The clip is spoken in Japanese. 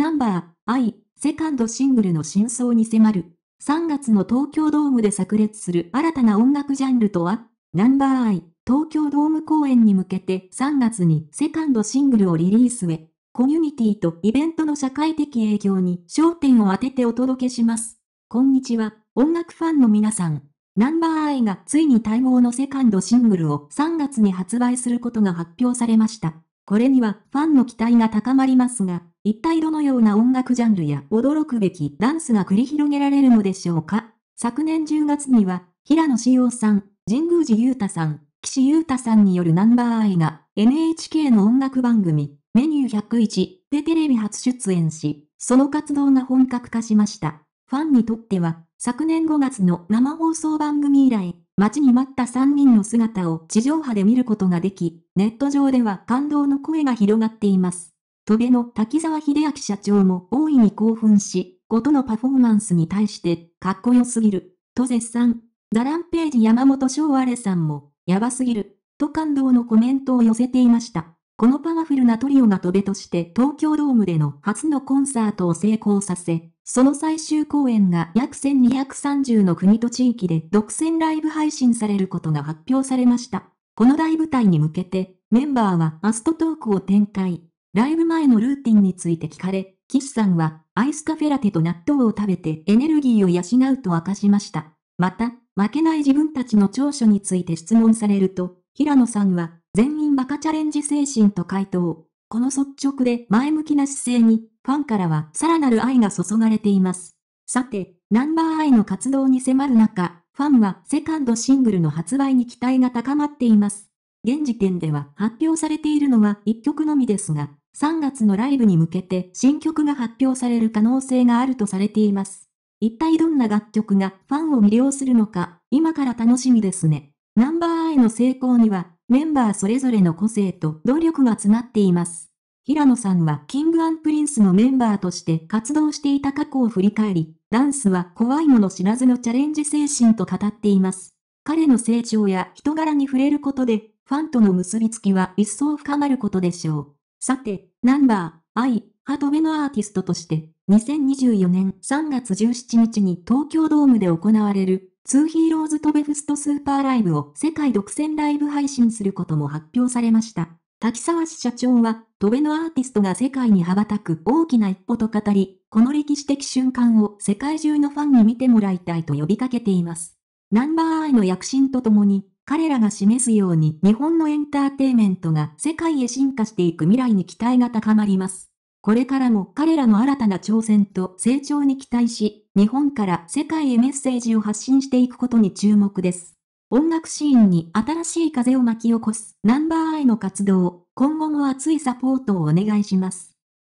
ナンバー、I、セカンドシングルの真相に迫る。3月の東京ドームで炸裂する新たな音楽ジャンルとはナンバー I、東京ドーム公演に向けて3月にセカンドシングルをリリースへ、コミュニティとイベントの社会的影響に焦点を当ててお届けします。こんにちは、音楽ファンの皆さん。ナンバー I がついに待望のセカンドシングルを3月に発売することが発表されました。これにはファンの期待が高まりますが、一体どのような音楽ジャンルや驚くべきダンスが繰り広げられるのでしょうか昨年10月には、平野志陽さん、神宮寺裕太さん、岸優太さんによるナンバーアイが NHK の音楽番組メニュー101でテレビ初出演し、その活動が本格化しました。ファンにとっては昨年5月の生放送番組以来、待ちに待った3人の姿を地上波で見ることができ、ネット上では感動の声が広がっています。戸辺の滝沢秀明社長も大いに興奮し、ことのパフォーマンスに対して、かっこよすぎる、と絶賛。ザランページ山本翔アレさんも、やばすぎる、と感動のコメントを寄せていました。このパワフルなトリオが戸辺として東京ドームでの初のコンサートを成功させ、その最終公演が約1230の国と地域で独占ライブ配信されることが発表されました。この大舞台に向けて、メンバーはアストトークを展開。ライブ前のルーティンについて聞かれ、岸さんはアイスカフェラテと納豆を食べてエネルギーを養うと明かしました。また、負けない自分たちの長所について質問されると、平野さんは全員バカチャレンジ精神と回答。この率直で前向きな姿勢に、ファンからはさらなる愛が注がれています。さて、ナンバーアイの活動に迫る中、ファンはセカンドシングルの発売に期待が高まっています。現時点では発表されているのは1曲のみですが、3月のライブに向けて新曲が発表される可能性があるとされています。一体どんな楽曲がファンを魅了するのか、今から楽しみですね。ナンバーイの成功には、メンバーそれぞれの個性と努力が詰まっています。平野さんはキングプリンスのメンバーとして活動していた過去を振り返り、ダンスは怖いもの知らずのチャレンジ精神と語っています。彼の成長や人柄に触れることで、ファンとの結びつきは一層深まることでしょう。さて、ナンバー、I、ハトベのアーティストとして、2024年3月17日に東京ドームで行われる、2ヒーローズトベフストスーパーライブを世界独占ライブ配信することも発表されました。滝沢氏社長は、トベのアーティストが世界に羽ばたく大きな一歩と語り、この歴史的瞬間を世界中のファンに見てもらいたいと呼びかけています。ナンバーアイの躍進とともに、彼らが示すように日本のエンターテイメントが世界へ進化していく未来に期待が高まります。これからも彼らの新たな挑戦と成長に期待し、日本から世界へメッセージを発信していくことに注目です。音楽シーンに新しい風を巻き起こすナンバーアイの活動、今後も熱いサポートをお願いします。